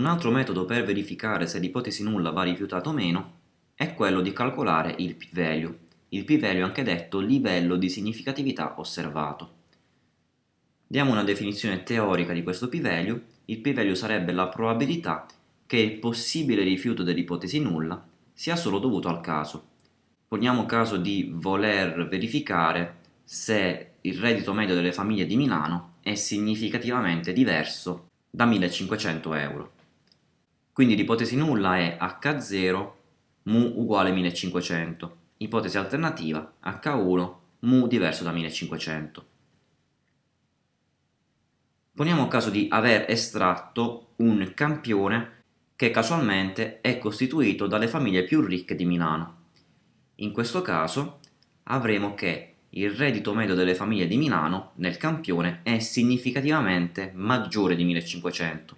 Un altro metodo per verificare se l'ipotesi nulla va rifiutata o meno è quello di calcolare il p-value. Il p-value è anche detto livello di significatività osservato. Diamo una definizione teorica di questo p-value. Il p-value sarebbe la probabilità che il possibile rifiuto dell'ipotesi nulla sia solo dovuto al caso. Poniamo caso di voler verificare se il reddito medio delle famiglie di Milano è significativamente diverso da 1500 euro. Quindi l'ipotesi nulla è H0 mu uguale 1500. Ipotesi alternativa H1 mu diverso da 1500. Poniamo il caso di aver estratto un campione che casualmente è costituito dalle famiglie più ricche di Milano. In questo caso avremo che il reddito medio delle famiglie di Milano nel campione è significativamente maggiore di 1500,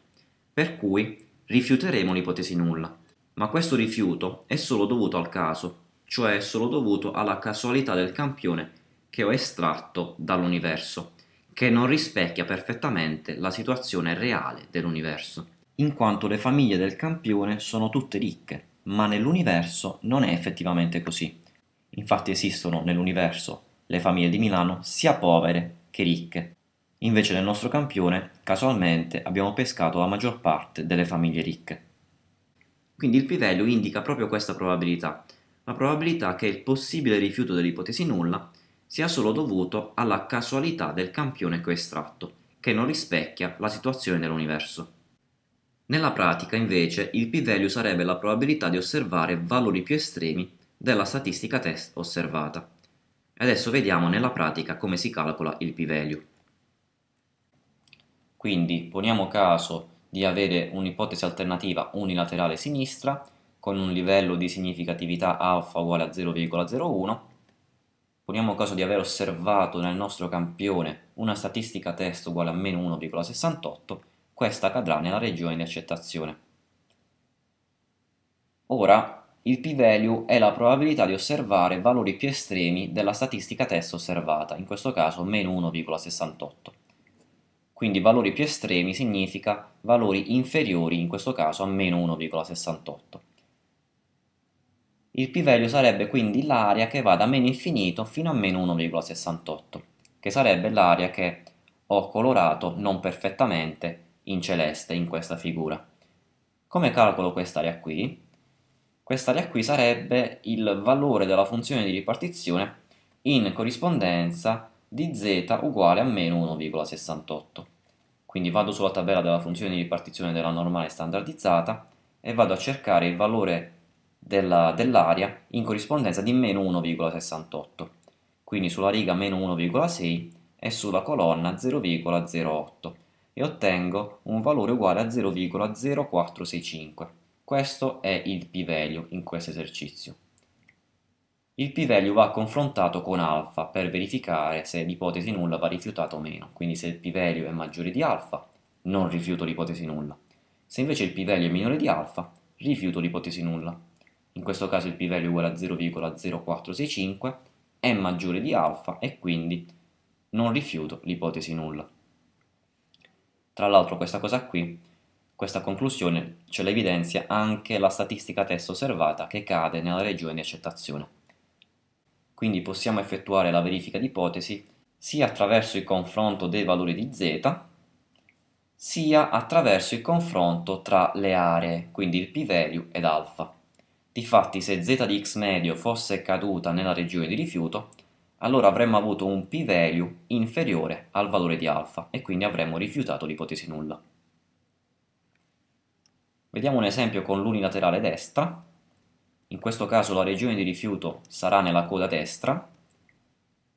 per cui rifiuteremo l'ipotesi nulla. Ma questo rifiuto è solo dovuto al caso, cioè è solo dovuto alla casualità del campione che ho estratto dall'universo, che non rispecchia perfettamente la situazione reale dell'universo, in quanto le famiglie del campione sono tutte ricche, ma nell'universo non è effettivamente così. Infatti esistono nell'universo le famiglie di Milano sia povere che ricche, Invece nel nostro campione, casualmente, abbiamo pescato la maggior parte delle famiglie ricche. Quindi il p-value indica proprio questa probabilità, la probabilità che il possibile rifiuto dell'ipotesi nulla sia solo dovuto alla casualità del campione che ho estratto, che non rispecchia la situazione dell'universo. Nella pratica, invece, il p-value sarebbe la probabilità di osservare valori più estremi della statistica test osservata. Adesso vediamo nella pratica come si calcola il p-value. Quindi poniamo caso di avere un'ipotesi alternativa unilaterale sinistra con un livello di significatività alfa uguale a 0,01. Poniamo caso di aver osservato nel nostro campione una statistica test uguale a meno 1,68, questa cadrà nella regione di accettazione. Ora, il p-value è la probabilità di osservare valori più estremi della statistica test osservata, in questo caso meno 1,68 quindi valori più estremi significa valori inferiori, in questo caso a meno 1,68. Il p-value sarebbe quindi l'area che va da meno infinito fino a meno 1,68, che sarebbe l'area che ho colorato non perfettamente in celeste in questa figura. Come calcolo quest'area qui? Quest'area qui sarebbe il valore della funzione di ripartizione in corrispondenza di z uguale a meno 1,68. Quindi vado sulla tabella della funzione di ripartizione della normale standardizzata e vado a cercare il valore dell'area dell in corrispondenza di meno 1,68. Quindi sulla riga meno 1,6 e sulla colonna 0,08 e ottengo un valore uguale a 0,0465. Questo è il p-value in questo esercizio il p-value va confrontato con alfa per verificare se l'ipotesi nulla va rifiutata o meno. Quindi se il p-value è maggiore di alfa, non rifiuto l'ipotesi nulla. Se invece il p-value è minore di alfa, rifiuto l'ipotesi nulla. In questo caso il p-value è uguale a 0,0465, è maggiore di alfa e quindi non rifiuto l'ipotesi nulla. Tra l'altro questa cosa qui, questa conclusione ce l'evidenzia anche la statistica test osservata che cade nella regione di accettazione. Quindi possiamo effettuare la verifica di ipotesi sia attraverso il confronto dei valori di z, sia attraverso il confronto tra le aree, quindi il p-value ed alfa. Difatti se z di x medio fosse caduta nella regione di rifiuto, allora avremmo avuto un p-value inferiore al valore di alfa e quindi avremmo rifiutato l'ipotesi nulla. Vediamo un esempio con l'unilaterale destra, in questo caso la regione di rifiuto sarà nella coda destra,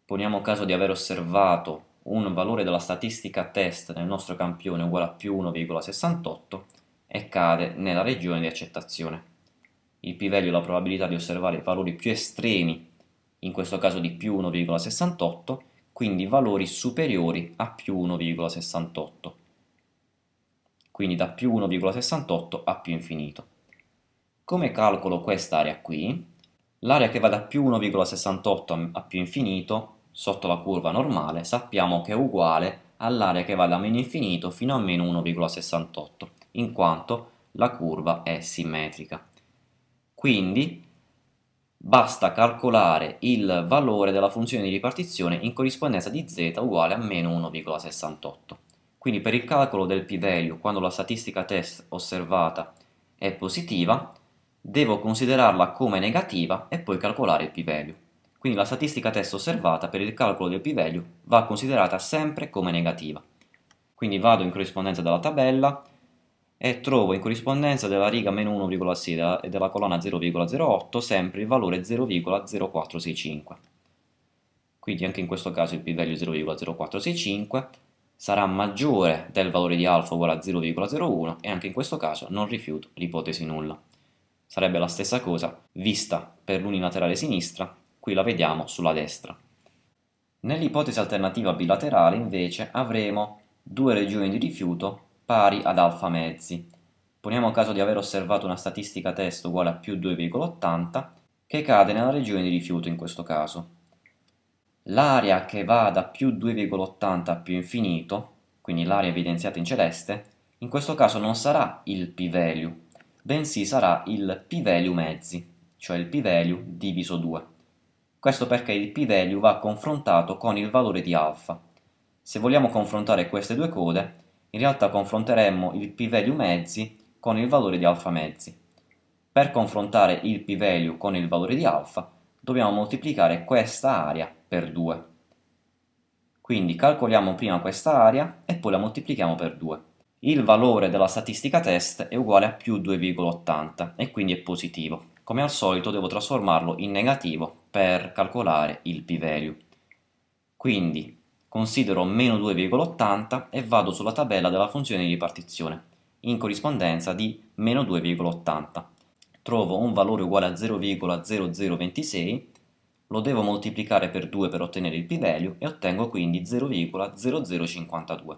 poniamo caso di aver osservato un valore della statistica test nel nostro campione uguale a più 1,68 e cade nella regione di accettazione. Il p-value è la probabilità di osservare valori più estremi, in questo caso di più 1,68, quindi valori superiori a più 1,68, quindi da più 1,68 a più infinito. Come calcolo quest'area qui? L'area che va da più 1,68 a più infinito, sotto la curva normale, sappiamo che è uguale all'area che va da meno infinito fino a meno 1,68, in quanto la curva è simmetrica. Quindi basta calcolare il valore della funzione di ripartizione in corrispondenza di z uguale a meno 1,68. Quindi per il calcolo del p-value, quando la statistica test osservata è positiva, devo considerarla come negativa e poi calcolare il p-value. Quindi la statistica test osservata per il calcolo del p-value va considerata sempre come negativa. Quindi vado in corrispondenza della tabella e trovo in corrispondenza della riga meno 1,6 e della colonna 0,08 sempre il valore 0,0465. Quindi anche in questo caso il p-value 0,0465 sarà maggiore del valore di alfa uguale a 0,01 e anche in questo caso non rifiuto l'ipotesi nulla. Sarebbe la stessa cosa vista per l'unilaterale sinistra, qui la vediamo sulla destra. Nell'ipotesi alternativa bilaterale invece avremo due regioni di rifiuto pari ad alfa mezzi. Poniamo caso di aver osservato una statistica test uguale a più 2,80 che cade nella regione di rifiuto in questo caso. L'area che va da più 2,80 a più infinito, quindi l'area evidenziata in celeste, in questo caso non sarà il p-value, bensì sarà il p-value mezzi, cioè il p-value diviso 2. Questo perché il p-value va confrontato con il valore di alfa. Se vogliamo confrontare queste due code, in realtà confronteremmo il p-value mezzi con il valore di alfa mezzi. Per confrontare il p-value con il valore di alfa, dobbiamo moltiplicare questa area per 2. Quindi calcoliamo prima questa area e poi la moltiplichiamo per 2 il valore della statistica test è uguale a più 2,80 e quindi è positivo. Come al solito devo trasformarlo in negativo per calcolare il p-value. Quindi considero meno 2,80 e vado sulla tabella della funzione di ripartizione, in corrispondenza di meno 2,80. Trovo un valore uguale a 0,0026, lo devo moltiplicare per 2 per ottenere il p-value e ottengo quindi 0,0052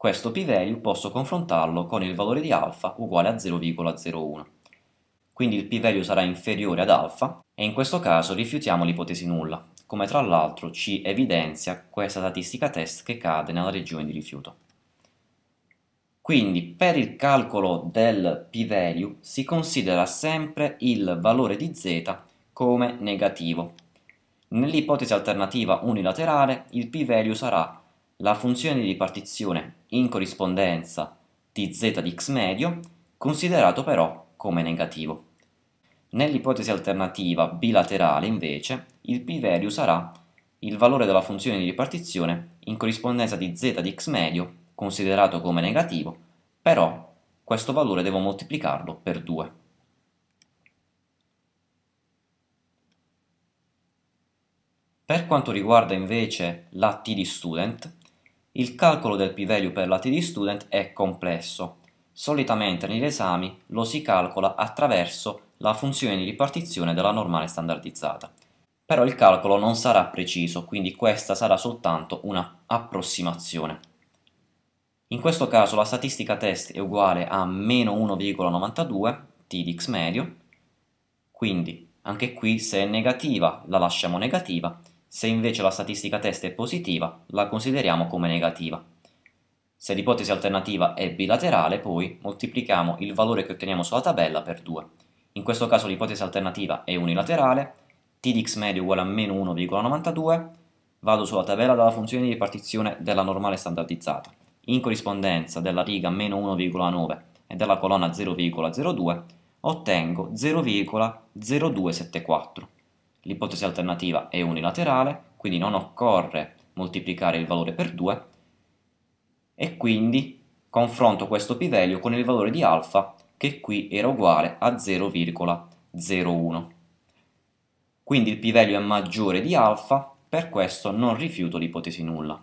questo p-value posso confrontarlo con il valore di alfa uguale a 0,01. Quindi il p-value sarà inferiore ad alfa e in questo caso rifiutiamo l'ipotesi nulla, come tra l'altro ci evidenzia questa statistica test che cade nella regione di rifiuto. Quindi per il calcolo del p-value si considera sempre il valore di z come negativo. Nell'ipotesi alternativa unilaterale il p-value sarà la funzione di partizione in corrispondenza di z di x medio considerato però come negativo. Nell'ipotesi alternativa bilaterale invece il p value sarà il valore della funzione di ripartizione in corrispondenza di z di x medio considerato come negativo, però questo valore devo moltiplicarlo per 2. Per quanto riguarda invece la t di student, il calcolo del p-value per la td student è complesso. Solitamente negli esami lo si calcola attraverso la funzione di ripartizione della normale standardizzata. Però il calcolo non sarà preciso, quindi questa sarà soltanto un'approssimazione. In questo caso la statistica test è uguale a meno 1,92 t di x medio, quindi anche qui se è negativa la lasciamo negativa, se invece la statistica test è positiva, la consideriamo come negativa. Se l'ipotesi alternativa è bilaterale, poi, moltiplichiamo il valore che otteniamo sulla tabella per 2. In questo caso l'ipotesi alternativa è unilaterale, t di x medio uguale a meno 1,92, vado sulla tabella della funzione di ripartizione della normale standardizzata. In corrispondenza della riga meno 1,9 e della colonna 0,02 ottengo 0,0274. L'ipotesi alternativa è unilaterale, quindi non occorre moltiplicare il valore per 2 e quindi confronto questo p value con il valore di alfa che qui era uguale a 0,01. Quindi il p value è maggiore di alfa, per questo non rifiuto l'ipotesi nulla.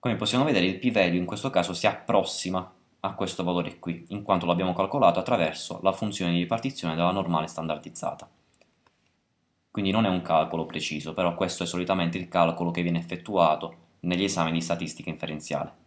Come possiamo vedere il p value in questo caso si approssima a questo valore qui, in quanto l'abbiamo calcolato attraverso la funzione di ripartizione della normale standardizzata quindi non è un calcolo preciso, però questo è solitamente il calcolo che viene effettuato negli esami di statistica inferenziale.